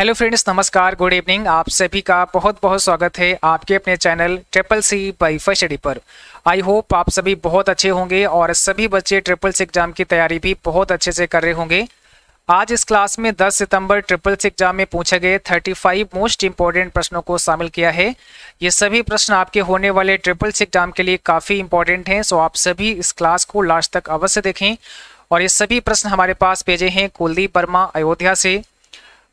hello friends नमस्कार good evening आप सभी का बहुत बहुत स्वागत है आपके अपने channel triple C by first AD पर आई होप आप सभी बहुत अच्छे होंगे और सभी बच्चे ट्रिपल सी एग्जाम की तैयारी भी बहुत अच्छे से कर रहे होंगे आज इस क्लास में 10 सितंबर ट्रिपल सी एग्जाम में पूछे गए 35 मोस्ट इंपॉर्टेंट प्रश्नों को शामिल किया है ये सभी प्रश्न आपके होने वाले ट्रिपल सी एग्जाम के लिए काफ़ी इंपॉर्टेंट हैं सो आप सभी इस क्लास को लास्ट तक अवश्य देखें और ये सभी प्रश्न हमारे पास भेजे हैं कुलदीप वर्मा अयोध्या से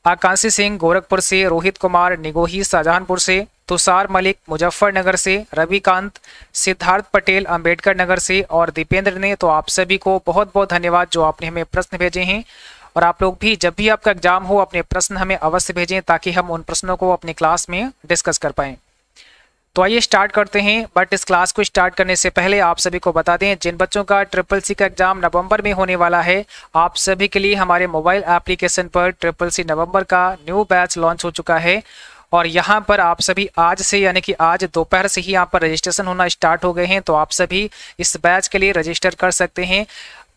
आकांक्षी सिंह गोरखपुर से रोहित कुमार निगोही शाहजहानपुर से तुषार मलिक मुजफ्फरनगर से रविकांत सिद्धार्थ पटेल अंबेडकर नगर से और दीपेंद्र ने तो आप सभी को बहुत बहुत धन्यवाद जो आपने हमें प्रश्न भेजे हैं और आप लोग भी जब भी आपका एग्जाम हो अपने प्रश्न हमें अवश्य भेजें ताकि हम उन प्रश्नों को अपनी क्लास में डिस्कस कर पाएँ तो आइए स्टार्ट करते हैं बट इस क्लास को स्टार्ट करने से पहले आप सभी को बता दें जिन बच्चों का ट्रिपल सी का एग्जाम नवंबर में होने वाला है आप सभी के लिए हमारे मोबाइल एप्लीकेशन पर ट्रिपल सी नवंबर का न्यू बैच लॉन्च हो चुका है और यहाँ पर आप सभी आज से यानी कि आज दोपहर से ही यहाँ पर रजिस्ट्रेशन होना स्टार्ट हो गए हैं तो आप सभी इस बैच के लिए रजिस्टर कर सकते हैं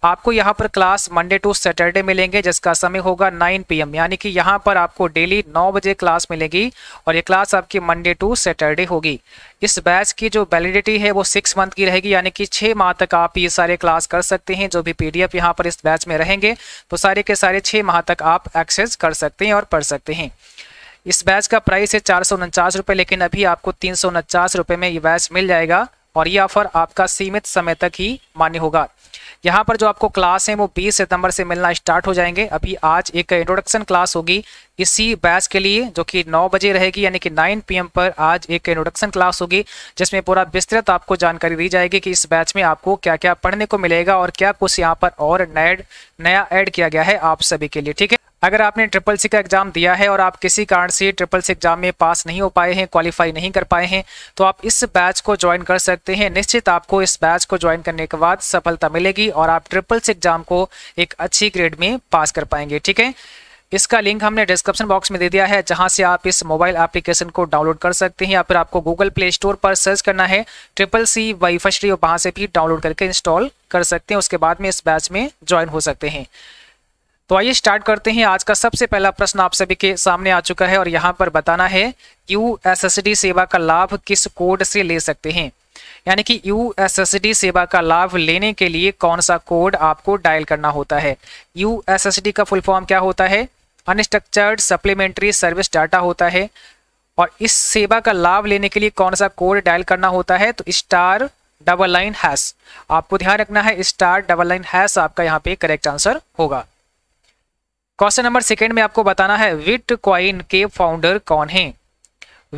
आपको यहाँ पर क्लास मंडे टू सैटरडे मिलेंगे जिसका समय होगा 9 पीएम यानी कि यहाँ पर आपको डेली 9 बजे क्लास मिलेगी और ये क्लास आपकी मंडे टू सैटरडे होगी इस बैच की जो वैलिडिटी है वो सिक्स मंथ की रहेगी यानी कि छः माह तक आप ये सारे क्लास कर सकते हैं जो भी पी डी यहाँ पर इस बैच में रहेंगे तो सारे के सारे छः माह तक आप एक्सेस कर सकते हैं और पढ़ सकते हैं इस बैच का प्राइस है चार सौ लेकिन अभी आपको तीन सौ में ये बैच मिल जाएगा और ये ऑफर आपका सीमित समय तक ही मान्य होगा यहाँ पर जो आपको क्लास है वो 20 सितंबर से मिलना स्टार्ट हो जाएंगे अभी आज एक इंट्रोडक्शन क्लास होगी इसी बैच के लिए जो कि 9 बजे रहेगी यानी कि 9 पीएम पर आज एक इंट्रोडक्शन क्लास होगी जिसमें पूरा विस्तृत आपको जानकारी दी जाएगी कि इस बैच में आपको क्या क्या पढ़ने को मिलेगा और क्या कुछ यहाँ पर और नया नया ऐड किया गया है आप सभी के लिए ठीक है अगर आपने ट्रिपल सी का एग्ज़ाम दिया है और आप किसी कारण से ट्रिपल सी एग्ज़ाम में पास नहीं हो पाए हैं क्वालिफाई नहीं कर पाए हैं तो आप इस बैच को ज्वाइन कर सकते हैं निश्चित आपको इस बैच को ज्वाइन करने के बाद सफलता मिलेगी और आप ट्रिपल सी एग्ज़ाम को एक अच्छी ग्रेड में पास कर पाएंगे ठीक है इसका लिंक हमने डिस्क्रिप्शन बॉक्स में दे दिया है जहां से आप इस मोबाइल एप्लीकेशन को डाउनलोड कर सकते हैं या फिर आपको गूगल प्ले स्टोर पर सर्च करना है ट्रिपल सी वाई फर्स्ट वहाँ से भी डाउनलोड करके इंस्टॉल कर सकते हैं उसके बाद में इस बैच में ज्वाइन हो सकते हैं तो आइए स्टार्ट करते हैं आज का सबसे पहला प्रश्न आप सभी के सामने आ चुका है और यहाँ पर बताना है यू सेवा का लाभ किस कोड से ले सकते हैं यानी कि यू सेवा का लाभ लेने के लिए कौन सा कोड आपको डायल करना होता है यू का फुल फॉर्म क्या होता है अनस्ट्रक्चर्ड सप्लीमेंट्री सर्विस डाटा होता है और इस सेवा का लाभ लेने के लिए कौन सा कोड डायल करना होता है तो स्टार डबल लाइन हैश आपको ध्यान रखना है स्टार डबल लाइन हैश आपका यहाँ पे करेक्ट आंसर होगा क्वेश्चन नंबर सेकेंड में आपको बताना है विट क्वाइन के फाउंडर कौन है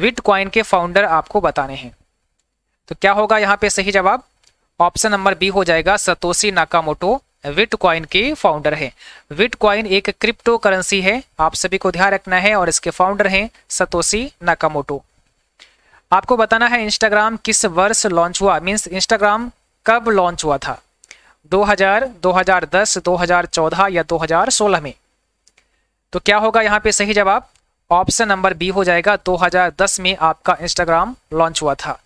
विट क्वाइन के फाउंडर आपको बताने हैं तो क्या होगा यहाँ पे सही जवाब ऑप्शन नंबर बी हो जाएगा सतोशी नाकामोटो क्वाइन के फाउंडर हैं क्वाइन एक क्रिप्टो करेंसी है आप सभी को ध्यान रखना है और इसके फाउंडर हैं सतोशी नाकामोटो आपको बताना है इंस्टाग्राम किस वर्ष लॉन्च हुआ मीन्स इंस्टाग्राम कब लॉन्च हुआ था 2000, 2010, 2014 या 2016 में तो क्या होगा यहाँ पे सही जवाब ऑप्शन नंबर बी हो जाएगा 2010 में आपका इंस्टाग्राम लॉन्च हुआ था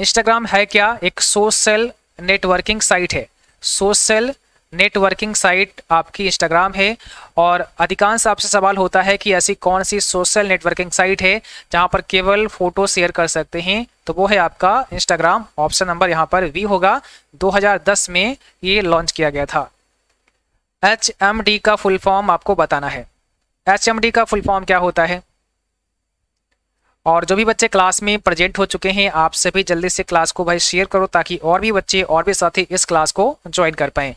इंस्टाग्राम है क्या एक सोशल नेटवर्किंग साइट है सोशल नेटवर्किंग साइट आपकी इंस्टाग्राम है और अधिकांश आपसे सवाल होता है कि ऐसी कौन सी सोशल नेटवर्किंग साइट है जहां पर केवल फोटो शेयर कर सकते हैं तो वो है आपका इंस्टाग्राम ऑप्शन नंबर यहां पर वी होगा 2010 में ये लॉन्च किया गया था एच का फुल फॉर्म आपको बताना है एच का फुल फॉर्म क्या होता है और जो भी बच्चे क्लास में प्रेजेंट हो चुके हैं आप सभी जल्दी से क्लास को भाई शेयर करो ताकि और भी बच्चे और भी साथी इस क्लास को ज्वाइन कर पाए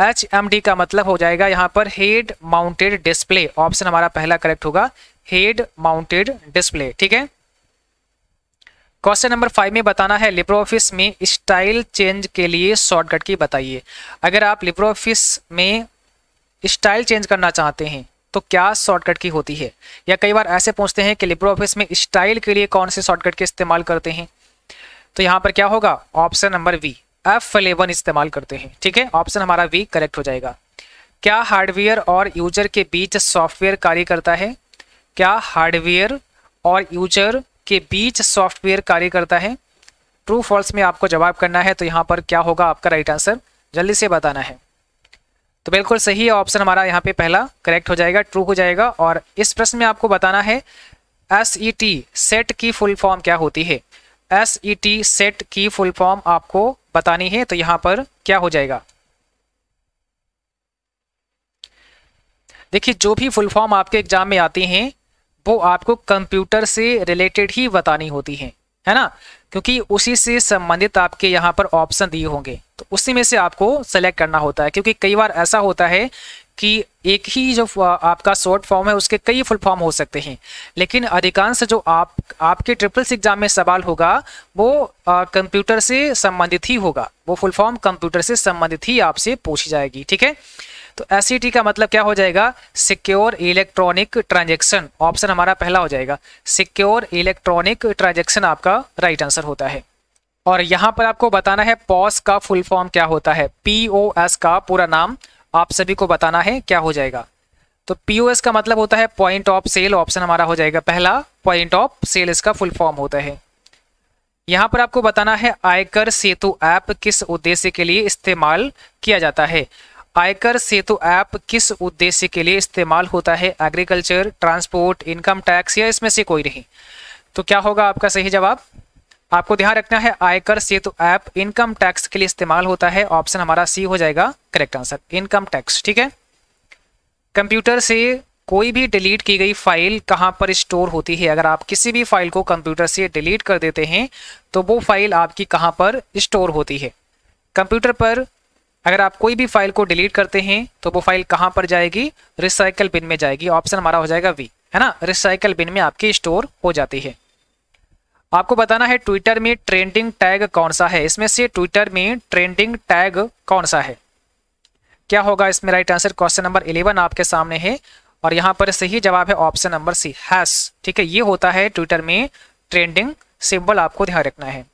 एच का मतलब हो जाएगा यहाँ पर हेड माउंटेड डिस्प्ले ऑप्शन हमारा पहला करेक्ट होगा हेड माउंटेड डिस्प्ले ठीक है क्वेश्चन नंबर फाइव में बताना है लिप्रो ऑफिस में स्टाइल चेंज के लिए शॉर्टकट की बताइए अगर आप लिप्रो ऑफिस में स्टाइल चेंज करना चाहते हैं तो क्या शॉर्टकट की होती है या कई बार ऐसे पूछते हैं कि लिब्रो ऑफिस में स्टाइल के लिए कौन से शॉर्टकट के इस्तेमाल करते हैं तो यहाँ पर क्या होगा option number V F eleven इस्तेमाल करते हैं ठीक है ऑप्शन हमारा वी करेक्ट हो जाएगा क्या हार्डवेयर और यूजर के बीच सॉफ्टवेयर कार्य करता है क्या हार्डवेयर और यूजर के बीच सॉफ्टवेयर कार्य करता है ट्रू फॉल्स में आपको जवाब करना है तो यहाँ पर क्या होगा आपका राइट आंसर जल्दी से बताना है तो बिल्कुल सही ऑप्शन हमारा यहाँ पे पहला करेक्ट हो जाएगा ट्रू हो जाएगा और इस प्रश्न में आपको बताना है एस ई टी सेट की फुल फॉर्म क्या होती है एस ई टी सेट की फुल फॉर्म आपको बतानी है तो यहाँ पर क्या हो जाएगा देखिए जो भी फुल फॉर्म आपके एग्जाम में आती हैं वो आपको कंप्यूटर से रिलेटेड ही बतानी होती हैं है ना क्योंकि उसी से संबंधित आपके यहाँ पर ऑप्शन दिए होंगे तो उसी में से आपको सेलेक्ट करना होता है क्योंकि कई बार ऐसा होता है कि एक ही जो आपका शॉर्ट फॉर्म है उसके कई फुल फॉर्म हो सकते हैं लेकिन अधिकांश जो आप आपके ट्रिपल्स एग्जाम में सवाल होगा वो कंप्यूटर से संबंधित ही होगा वो फुल फॉर्म कंप्यूटर से संबंधित ही आपसे पूछी जाएगी ठीक है तो एस e का मतलब क्या हो जाएगा सिक्योर इलेक्ट्रॉनिक ट्रांजेक्शन ऑप्शन हमारा पहला हो जाएगा सिक्योर इलेक्ट्रॉनिक ट्रांजेक्शन आपका राइट right आंसर होता है और यहाँ पर आपको बताना है पॉस का फुल फॉर्म क्या होता है पी ओ एस का पूरा नाम आप सभी को बताना है क्या हो जाएगा तो पी ओ एस का मतलब होता है पॉइंट ऑफ सेल ऑप्शन हमारा हो जाएगा पहला पॉइंट ऑफ सेल इसका फुल फॉर्म होता है यहाँ पर आपको बताना है आयकर सेतु ऐप किस उद्देश्य के लिए इस्तेमाल किया जाता है आयकर सेतु ऐप किस उद्देश्य के लिए इस्तेमाल होता है एग्रीकल्चर ट्रांसपोर्ट इनकम टैक्स या इसमें से कोई नहीं तो क्या होगा आपका सही जवाब आपको ध्यान रखना है आयकर सेतु ऐप इनकम टैक्स के लिए इस्तेमाल होता है ऑप्शन हमारा सी हो जाएगा करेक्ट आंसर इनकम टैक्स ठीक है कंप्यूटर से कोई भी डिलीट की गई फाइल कहाँ पर स्टोर होती है अगर आप किसी भी फाइल को कंप्यूटर से डिलीट कर देते हैं तो वो फाइल आपकी कहाँ पर स्टोर होती है कंप्यूटर पर अगर आप कोई भी फाइल को डिलीट करते हैं तो वो फाइल कहाँ पर जाएगी रिसाइकल बिन में जाएगी ऑप्शन हमारा हो जाएगा वी है ना रिसाइकल बिन में आपकी स्टोर हो जाती है आपको बताना है ट्विटर में ट्रेंडिंग टैग कौन सा है इसमें से ट्विटर में ट्रेंडिंग टैग कौन सा है क्या होगा इसमें right answer question number eleven आपके सामने है और यहाँ पर सही जवाब है ऑप्शन नंबर सी हैश ठीक है ये होता है ट्विटर में ट्रेंडिंग सिंबल आपको ध्यान रखना है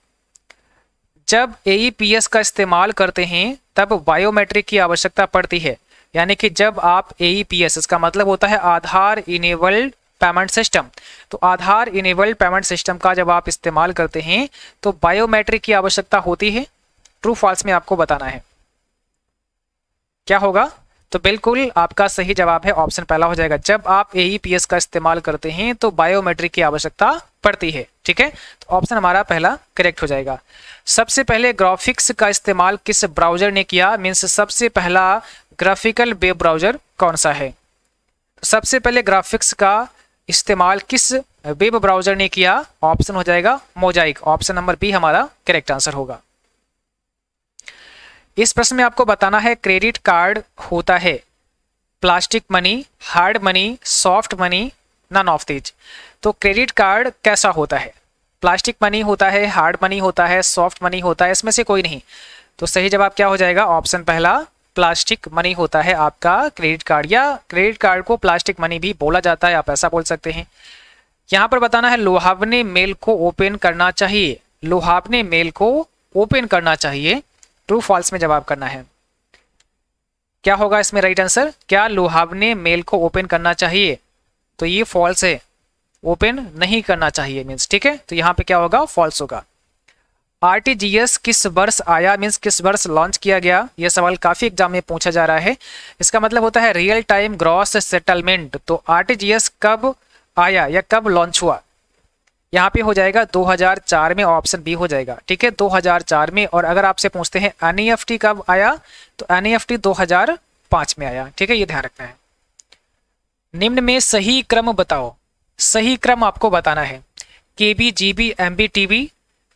जब ए e का इस्तेमाल करते हैं तब बायोमेट्रिक की आवश्यकता पड़ती है यानी कि जब आप ए e इसका मतलब होता है आधार इनेबल्ड पेमेंट सिस्टम तो आधार इनेबल्ड पेमेंट सिस्टम का जब आप इस्तेमाल करते हैं तो बायोमेट्रिक की आवश्यकता होती है ट्रू फॉल्स में आपको बताना है क्या होगा तो बिल्कुल आपका सही जवाब है ऑप्शन पहला हो जाएगा जब आप एईपीएस e का इस्तेमाल करते हैं तो बायोमेट्रिक की आवश्यकता पड़ती है ठीक है तो ऑप्शन हमारा पहला करेक्ट हो जाएगा सबसे पहले ग्राफिक्स का इस्तेमाल किस ब्राउजर ने किया मीन्स सबसे पहला ग्राफिकल वेब ब्राउजर कौन सा है तो सबसे पहले ग्राफिक्स का इस्तेमाल किस वेब ब्राउजर ने किया ऑप्शन हो जाएगा मोजाइक ऑप्शन नंबर बी हमारा करेक्ट आंसर होगा इस प्रश्न में आपको बताना है क्रेडिट कार्ड होता है plastic money hard money soft money none of these तो क्रेडिट कार्ड कैसा होता है प्लास्टिक मनी होता है हार्ड मनी होता है सॉफ्ट मनी होता है इसमें से कोई नहीं तो सही जवाब क्या हो जाएगा ऑप्शन पहला प्लास्टिक मनी होता है आपका क्रेडिट कार्ड या क्रेडिट कार्ड को प्लास्टिक मनी भी बोला जाता है आप ऐसा बोल सकते हैं यहां पर बताना है लोहावने मेल को ओपन करना चाहिए लोहावने मेल को ओपन करना चाहिए ट्रू फॉल्स में जवाब करना है क्या होगा इसमें राइट आंसर क्या लुहावने मेल को ओपन करना चाहिए तो ये फॉल्स है ओपन नहीं करना चाहिए मीन्स ठीक है तो यहाँ पे क्या होगा फॉल्स होगा आरटीजीएस किस वर्ष आया मीन्स किस वर्ष लॉन्च किया गया यह सवाल काफी एग्जाम में पूछा जा रहा है इसका मतलब होता है रियल टाइम ग्रॉस सेटलमेंट तो आरटीजीएस कब आया या कब लॉन्च हुआ यहाँ पे हो जाएगा 2004 में ऑप्शन बी हो जाएगा ठीक है 2004 में और अगर आपसे पूछते हैं एन e कब आया तो एन 2005 e में आया ठीक है ये ध्यान रखना है निम्न में सही क्रम बताओ सही क्रम आपको बताना है K B G B M B T B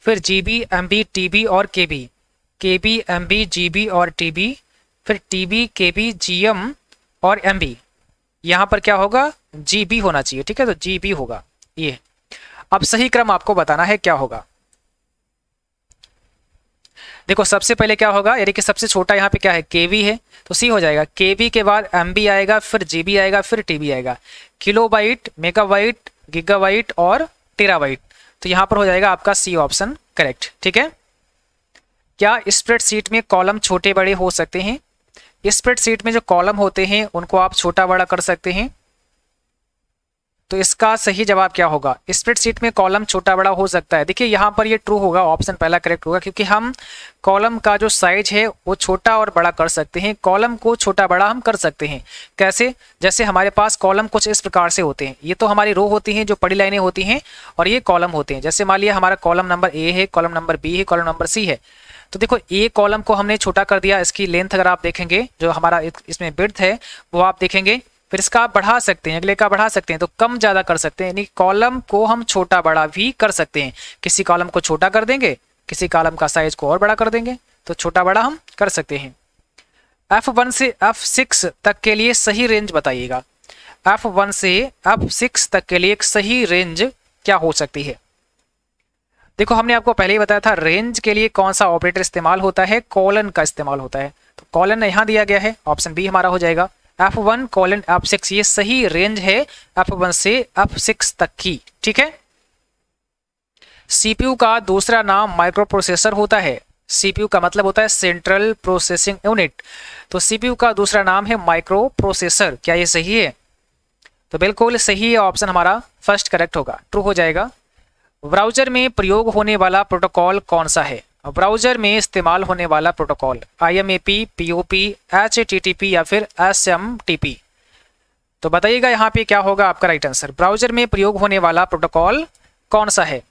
फिर G B M B T B और K B K B M B G B और टी बी फिर T B K B G M और एम बी यहाँ पर क्या होगा G B होना चाहिए ठीक है तो जी बी होगा ये अब सही क्रम आपको बताना है क्या होगा देखो सबसे पहले क्या होगा यानी कि सबसे छोटा यहाँ पे क्या है केवी है तो सी हो जाएगा केवी के बाद एम आएगा फिर जीबी आएगा फिर टीबी आएगा kilobyte megabyte gigabyte और टेरा बाइट तो यहाँ पर हो जाएगा आपका सी ऑप्शन करेक्ट ठीक है क्या स्प्रेड सीट में कॉलम छोटे बड़े हो सकते हैं स्प्रेड सीट में जो कॉलम होते हैं उनको आप छोटा बड़ा कर सकते हैं तो इसका सही जवाब क्या होगा शीट में कॉलम छोटा बड़ा हो सकता है देखिए यहाँ पर ये ट्रू होगा ऑप्शन पहला करेक्ट होगा क्योंकि हम कॉलम का जो साइज है वो छोटा और बड़ा कर सकते हैं कॉलम को छोटा बड़ा हम कर सकते हैं कैसे जैसे हमारे पास कॉलम कुछ इस प्रकार से होते हैं ये तो हमारी रो होती हैं जो पड़ी लाइनें होती हैं और ये कॉलम होते हैं जैसे मान लिया हमारा कॉलम नंबर ए है कॉलम नंबर बी है कॉलम नंबर सी है तो देखो ए कॉलम को हमने छोटा कर दिया इसकी लेंथ अगर आप देखेंगे जो हमारा इसमें बिर्थ है वो आप देखेंगे फिर इसका आप बढ़ा सकते हैं अगले का बढ़ा सकते हैं तो कम ज़्यादा कर सकते हैं यानी कॉलम को हम छोटा बड़ा भी कर सकते हैं किसी कॉलम को छोटा कर देंगे किसी कॉलम का साइज को और बड़ा कर देंगे तो छोटा बड़ा हम कर सकते हैं एफ वन से एफ सिक्स तक के लिए सही रेंज बताइएगा एफ वन से एफ सिक्स तक के लिए एक सही रेंज क्या हो सकती है देखो हमने आपको पहले ही बताया था रेंज के लिए कौन सा ऑपरेटर इस्तेमाल होता है कॉलन का इस्तेमाल होता है तो कॉलन यहां दिया गया है ऑप्शन बी हमारा हो जाएगा F one colon F six ये सही रेंज है एफ वन से एफ सिक्स तक की ठीक है सीपीयू का दूसरा नाम माइक्रो प्रोसेसर होता है सीपीयू का मतलब होता है सेंट्रल प्रोसेसिंग यूनिट तो सीपीयू का दूसरा नाम है माइक्रो प्रोसेसर क्या ये सही है तो बिल्कुल सही ऑप्शन हमारा फर्स्ट करेक्ट होगा ट्रू हो जाएगा ब्राउजर में प्रयोग होने वाला प्रोटोकॉल कौन सा है ब्राउजर में इस्तेमाल होने वाला protocol I M A P P O P H T T P पी या फिर एस एम टी पी तो बताइएगा यहाँ पे क्या होगा आपका राइट आंसर ब्राउजर में प्रयोग होने वाला प्रोटोकॉल कौन सा है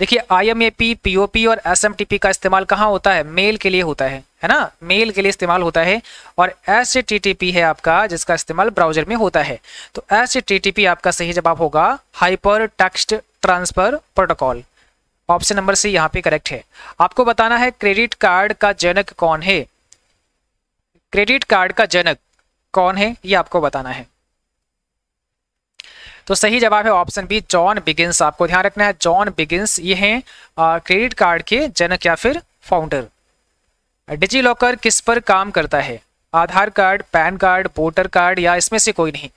देखिए I M A P P O P और एस एम टी पी का इस्तेमाल कहाँ होता है मेल के लिए होता है है ना मेल के लिए इस्तेमाल होता है और एस टी टी पी है आपका जिसका इस्तेमाल ब्राउजर में होता है तो एस टी टी पी आपका सही जवाब होगा hypertext transfer protocol option number C यहाँ पे करेक्ट है आपको बताना है क्रेडिट कार्ड का जनक कौन है क्रेडिट कार्ड का जनक कौन है ये आपको बताना है तो सही जवाब है ऑप्शन बी जॉन बिगिंस आपको ध्यान रखना है जॉन बिगिंस ये हैं क्रेडिट कार्ड के जनक या फिर फाउंडर डिजी लॉकर किस पर काम करता है Aadhaar card PAN card voter card या इसमें से कोई नहीं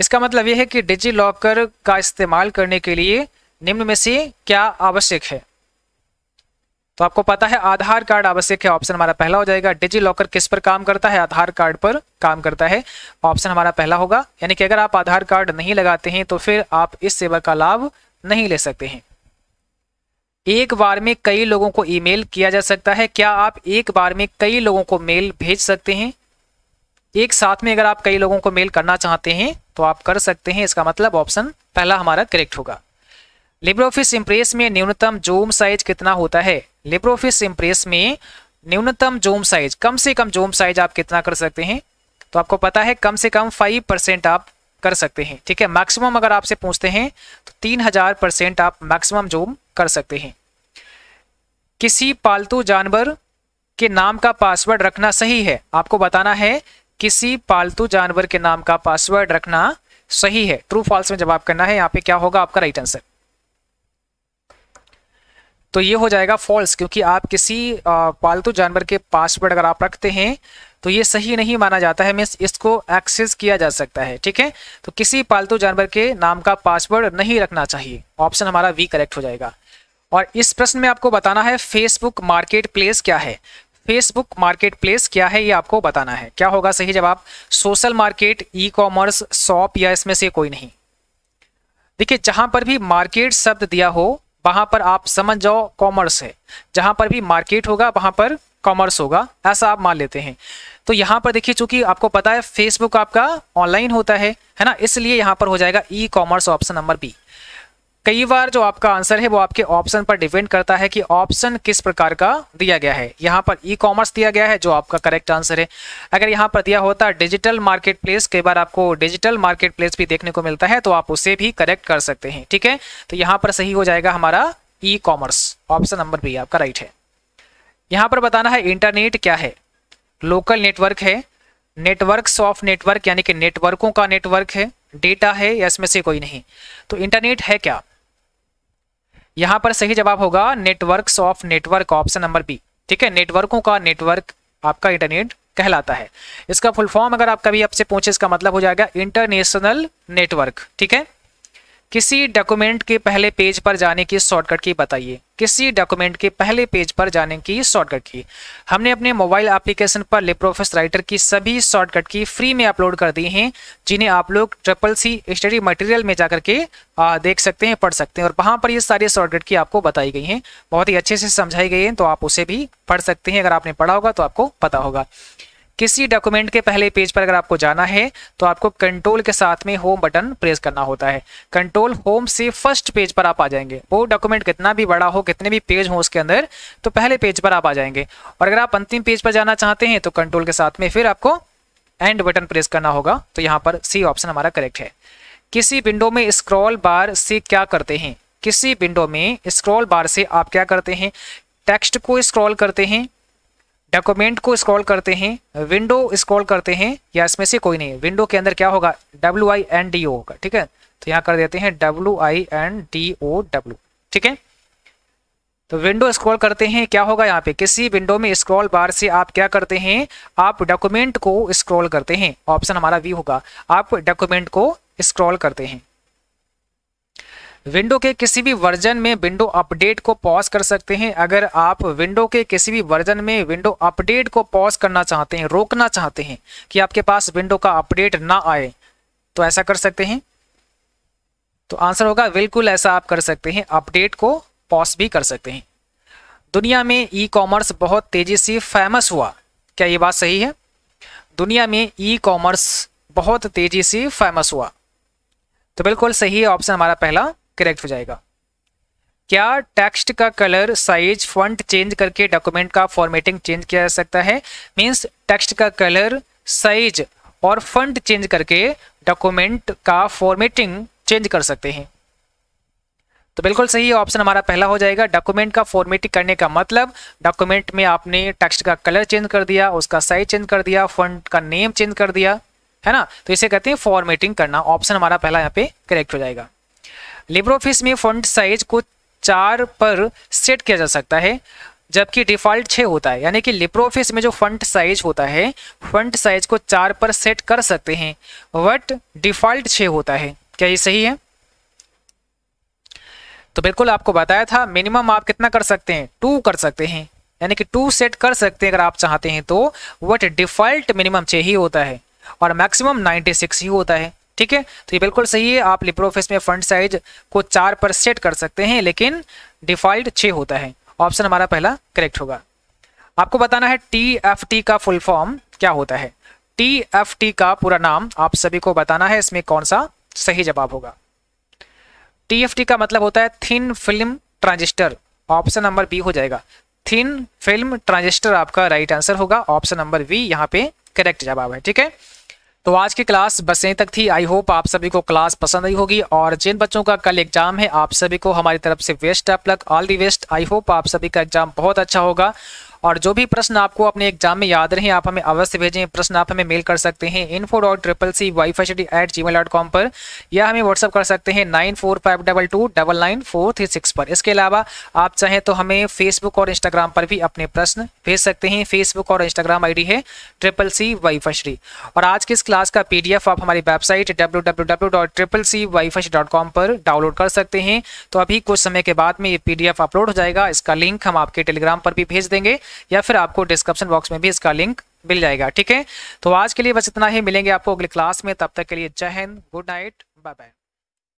इसका मतलब यह है कि डिजी लॉकर का इस्तेमाल करने के लिए निम्न में से क्या आवश्यक है तो आपको पता है आधार कार्ड आवश्यक है ऑप्शन हमारा पहला हो जाएगा डिजी लॉकर किस पर काम करता है आधार कार्ड पर काम करता है ऑप्शन हमारा पहला होगा यानी कि अगर आप आधार कार्ड नहीं लगाते हैं तो फिर आप इस सेवा का लाभ नहीं ले सकते हैं एक बार में कई लोगों को ईमेल किया जा सकता है क्या आप एक बार में कई लोगों को मेल भेज सकते हैं एक साथ में अगर आप कई लोगों को मेल करना चाहते हैं तो आप कर सकते हैं इसका मतलब ऑप्शन पहला हमारा करेक्ट होगा लिब्रो ऑफिस इम्प्रेस में न्यूनतम जूम साइज कितना होता है लिब्रो ऑफिस इम्प्रेस में न्यूनतम जूम साइज कम से कम जूम साइज आप कितना कर सकते हैं तो आपको पता है कम से कम फाइव परसेंट आप कर सकते हैं ठीक है मैक्सिमम अगर आपसे पूछते हैं तो तीन हजार परसेंट आप मैक्सिमम जूम कर सकते हैं किसी पालतू जानवर के नाम का पासवर्ड रखना सही है आपको बताना है किसी पालतू जानवर के नाम का पासवर्ड रखना सही है ट्रू फॉल्स में जवाब करना है यहाँ पे क्या होगा आपका राइट आंसर तो ये हो जाएगा फॉल्स क्योंकि आप किसी पालतू जानवर के पासवर्ड अगर आप रखते हैं तो ये सही नहीं माना जाता है मीन्स इसको एक्सेस किया जा सकता है ठीक है तो किसी पालतू जानवर के नाम का पासवर्ड नहीं रखना चाहिए ऑप्शन हमारा वी करेक्ट हो जाएगा और इस प्रश्न में आपको बताना है फेसबुक मार्केट प्लेस क्या है फेसबुक मार्केट प्लेस क्या है ये आपको बताना है क्या होगा सही जवाब social market e commerce shop या इसमें से कोई नहीं देखिए जहां पर भी मार्केट शब्द दिया हो वहां पर आप समझ जाओ कॉमर्स है जहां पर भी मार्केट होगा वहां पर कॉमर्स होगा ऐसा आप मान लेते हैं तो यहाँ पर देखिए चूंकि आपको पता है फेसबुक आपका ऑनलाइन होता है है ना इसलिए यहाँ पर हो जाएगा e commerce option number B कई बार जो आपका आंसर है वो आपके ऑप्शन पर डिपेंड करता है कि ऑप्शन किस प्रकार का दिया गया है यहाँ पर ई कॉमर्स दिया गया है जो आपका करेक्ट आंसर है अगर यहाँ पर दिया होता डिजिटल मार्केट प्लेस कई बार आपको डिजिटल मार्केट प्लेस भी देखने को मिलता है तो आप उसे भी करेक्ट कर सकते हैं ठीक है तो यहाँ पर सही हो जाएगा हमारा e commerce option number B आपका राइट है यहाँ पर बताना है इंटरनेट क्या है लोकल नेटवर्क है नेटवर्क ऑफ नेटवर्क यानी कि नेटवर्कों का नेटवर्क है डेटा है या इसमें से कोई नहीं तो इंटरनेट है क्या यहां पर सही जवाब होगा networks of network option number B ठीक है नेटवर्कों का नेटवर्क आपका इंटरनेट कहलाता है इसका फुल फॉर्म अगर आप कभी आपसे पूछे इसका मतलब हो जाएगा इंटरनेशनल नेटवर्क ठीक है किसी डॉक्यूमेंट के पहले पेज पर जाने की शॉर्टकट की बताइए किसी डॉक्यूमेंट के पहले पेज पर जाने की शॉर्टकट की हमने अपने मोबाइल एप्लीकेशन पर लिप्रोफिस राइटर की सभी शॉर्टकट की फ्री में अपलोड कर दी हैं जिन्हें आप लोग ट्रिपल सी स्टडी मटेरियल में जाकर के देख सकते हैं पढ़ सकते हैं और वहाँ पर ये सारी शॉर्टकट की आपको बताई गई हैं बहुत ही अच्छे से समझाई गई हैं तो आप उसे भी पढ़ सकते हैं अगर आपने पढ़ा होगा तो आपको पता होगा किसी डॉक्यूमेंट के पहले पेज पर अगर आपको जाना है तो आपको कंट्रोल के साथ में होम बटन प्रेस करना होता है कंट्रोल होम से फर्स्ट पेज पर आप आ जाएंगे वो डॉक्यूमेंट कितना भी बड़ा हो कितने भी पेज हो उसके अंदर तो पहले पेज पर आप आ जाएंगे और अगर आप अंतिम पेज पर जाना चाहते हैं तो कंट्रोल के साथ में फिर आपको एंड बटन प्रेस करना होगा तो यहाँ पर सी ऑप्शन हमारा करेक्ट है किसी विंडो में स्क्रॉल बार से क्या करते हैं किसी विंडो में स्क्रॉल बार से आप क्या करते हैं टेक्स्ट को स्क्रॉल करते हैं डॉक्यूमेंट को स्क्रॉल करते हैं विंडो स्क्रॉल करते हैं या इसमें से कोई नहीं विंडो के अंदर क्या होगा W I N D O होगा ठीक है तो यहाँ कर देते हैं W I N D O W ठीक है तो विंडो स्क्रॉल करते हैं क्या होगा यहाँ पे किसी विंडो में स्क्रॉल बार से आप क्या करते हैं आप डॉक्यूमेंट को स्क्रॉल करते हैं ऑप्शन हमारा वी होगा आप डॉक्यूमेंट को स्क्रॉल करते हैं विंडो के किसी भी वर्जन में विंडो अपडेट को पॉज कर सकते हैं अगर आप विंडो के किसी भी वर्जन में विंडो अपडेट को पॉज करना चाहते हैं रोकना चाहते हैं कि आपके पास विंडो का अपडेट ना आए तो ऐसा कर सकते हैं तो आंसर होगा बिल्कुल ऐसा आप कर सकते हैं अपडेट को पॉज भी कर सकते हैं दुनिया में ई कॉमर्स बहुत तेज़ी से फेमस हुआ क्या ये बात सही है दुनिया में ई कॉमर्स बहुत तेज़ी से फेमस हुआ तो बिल्कुल सही है ऑप्शन हमारा पहला करेक्ट हो जाएगा क्या टेक्स्ट का कलर साइज फॉन्ट चेंज करके डॉक्यूमेंट का फॉर्मेटिंग चेंज किया जा सकता है मीन्स टेक्स्ट का कलर साइज और फंट चेंज करके डॉक्यूमेंट का फॉर्मेटिंग चेंज कर सकते हैं तो बिल्कुल सही ऑप्शन हमारा पहला हो जाएगा डॉक्यूमेंट का फॉर्मेटिंग करने का मतलब डॉक्यूमेंट में आपने टेक्स्ट का कलर चेंज कर दिया उसका साइज चेंज कर दिया फंड का नेम चेंज कर दिया है ना तो इसे कहते हैं फॉर्मेटिंग करना ऑप्शन हमारा पहला यहाँ पे करेक्ट हो जाएगा लिबर ऑफिस में फंड साइज को चार पर सेट किया जा सकता है जबकि डिफॉल्ट छः होता है यानी कि लिप्रो ऑफिस में जो फंट साइज होता है फंट साइज को चार पर सेट कर सकते हैं बट डिफॉल्ट छः होता है क्या ये सही है तो बिल्कुल आपको बताया था मिनिमम आप कितना कर सकते हैं टू कर सकते हैं यानी कि टू सेट कर सकते हैं अगर आप चाहते हैं तो वट डिफॉल्ट मिनिमम छः ही होता है और मैक्सिमम नाइन्टी सिक्स ही होता है ठीक है तो ये बिल्कुल सही है आप लिप्रोफेस में फंड साइज को चार पर सेट कर सकते हैं लेकिन डिफॉल्ट छः होता है ऑप्शन हमारा पहला करेक्ट होगा आपको बताना है टी एफ टी का फुल फॉर्म क्या होता है टी एफ टी का पूरा नाम आप सभी को बताना है इसमें कौन सा सही जवाब होगा टी एफ टी का मतलब होता है thin film transistor option number B हो जाएगा थिन फिल्म ट्रांजिस्टर आपका राइट आंसर होगा ऑप्शन नंबर बी यहाँ पे करेक्ट जवाब है ठीक है तो आज की क्लास बस यहीं तक थी आई होप आप सभी को क्लास पसंद आई होगी और जिन बच्चों का कल एग्जाम है आप सभी को हमारी तरफ से best of luck all the best I hope आप सभी का एग्जाम बहुत अच्छा होगा और जो भी प्रश्न आपको अपने एग्जाम में याद रहे आप हमें अवश्य भेजें प्रश्न आप हमें मेल कर सकते हैं info dot triple C Y fi C at G mail dot com पर या हमें व्हाट्सअप कर सकते हैं nine four five double two double nine four three six पर इसके अलावा आप चाहें तो हमें फेसबुक और इंस्टाग्राम पर भी अपने प्रश्न भेज सकते हैं फेसबुक और इंस्टाग्राम आई है ट्रिपल सी वाई फशरी और आज की इस क्लास का पी आप हमारी website W W W dot triple C Y फश डॉट कॉम पर डाउनलोड कर सकते हैं तो अभी कुछ समय के बाद में ये पी अपलोड हो जाएगा इसका लिंक हम आपके टेलीग्राम पर भी भेज देंगे या फिर आपको डिस्क्रिप्शन बॉक्स में भी इसका लिंक मिल जाएगा ठीक है तो आज के लिए बस इतना ही मिलेंगे आपको अगले क्लास में तब तक के लिए Jai Hind good night bye bye